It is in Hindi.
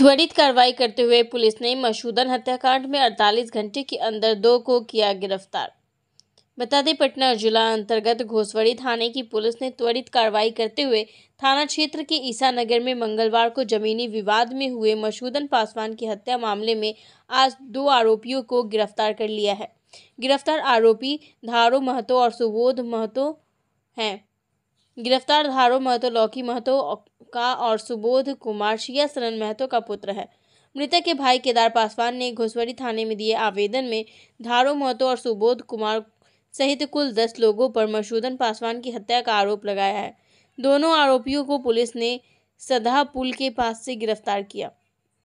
त्वरित कार्रवाई करते हुए पुलिस ने मशहूदन हत्याकांड में 48 घंटे के अंदर दो को किया गिरफ्तार बता दें पटना जिला अंतर्गत घोसवड़ी थाने की पुलिस ने त्वरित कार्रवाई करते हुए थाना क्षेत्र के ईसा नगर में मंगलवार को जमीनी विवाद में हुए मशहूदन पासवान की हत्या मामले में आज दो आरोपियों को गिरफ्तार कर लिया है गिरफ्तार आरोपी धारो महतो और सुबोध महतो हैं गिरफ्तार धारो महतो लौकी महतो का और सुबोध कुमार शिया शरण महतो का पुत्र है मृतक के भाई केदार पासवान ने घोसवरी थाने में दिए आवेदन में धारो महतो और सुबोध कुमार सहित कुल दस लोगों पर मशूदन पासवान की हत्या का आरोप लगाया है दोनों आरोपियों को पुलिस ने सदा पुल के पास से गिरफ्तार किया